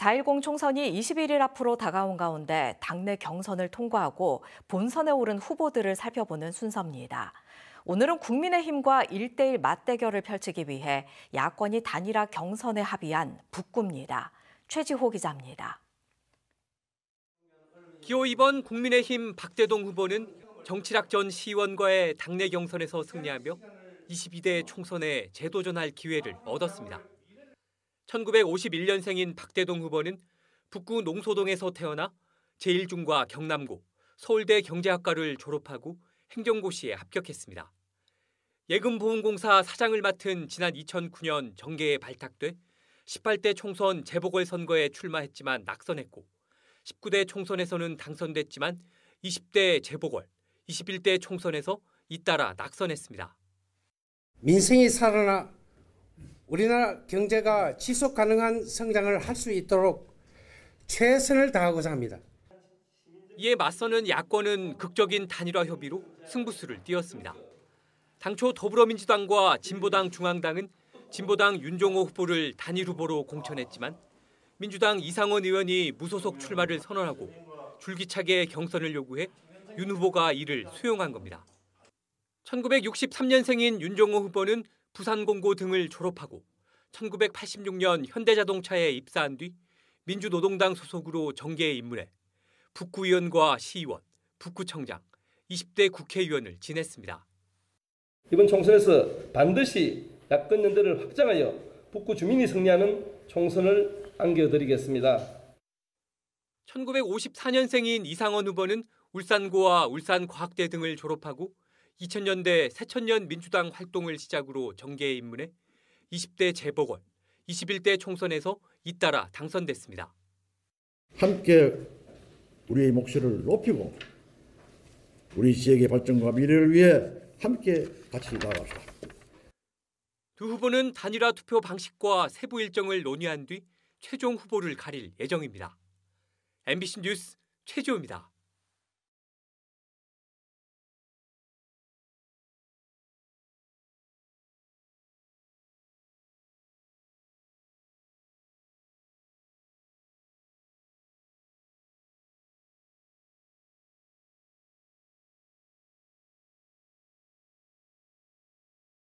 4.10 총선이 21일 앞으로 다가온 가운데 당내 경선을 통과하고 본선에 오른 후보들을 살펴보는 순서입니다. 오늘은 국민의힘과 1대1 맞대결을 펼치기 위해 야권이 단일화 경선에 합의한 북구입니다. 최지호 기자입니다. 기호 2번 국민의힘 박대동 후보는 정치락 전 시의원과의 당내 경선에서 승리하며 22대 총선에 재도전할 기회를 얻었습니다. 1951년생인 박대동 후보는 북구 농소동에서 태어나 제1중과 경남고, 서울대 경제학과를 졸업하고 행정고시에 합격했습니다. 예금보험공사 사장을 맡은 지난 2009년 정계에 발탁돼 18대 총선 재보궐선거에 출마했지만 낙선했고 19대 총선에서는 당선됐지만 20대 재보궐, 21대 총선에서 잇따라 낙선했습니다. 민생이 살아나 우리나라 경제가 지속 가능한 성장을 할 수 있도록 최선을 다하고자 합니다. 이에 맞서는 야권은 극적인 단일화 협의로 승부수를 띄었습니다. 당초 더불어민주당과 진보당 중앙당은 진보당 윤종호 후보를 단일 후보로 공천했지만 민주당 이상원 의원이 무소속 출마를 선언하고 줄기차게 경선을 요구해 윤 후보가 이를 수용한 겁니다. 1963년생인 윤종호 후보는 부산공고 등을 졸업하고 1986년 현대자동차에 입사한 뒤 민주노동당 소속으로 정계에 입문해 북구의원과 시의원, 북구청장, 20대 국회의원을 지냈습니다. 이번 총선에서 반드시 야권 연대를 확장하여 북구 주민이 승리하는 총선을 안겨드리겠습니다. 1954년생인 이상원 후보는 울산고와 울산과학대 등을 졸업하고 2000년대 새천년 민주당 활동을 시작으로 정계에 입문해 20대 재보궐, 21대 총선에서 잇따라 당선됐습니다. 함께 우리의 목소리를 높이고 우리 지역의 발전과 미래를 위해 함께 같이 나아갑시다. 두 후보는 단일화 투표 방식과 세부 일정을 논의한 뒤 최종 후보를 가릴 예정입니다. MBC 뉴스 최지호입니다.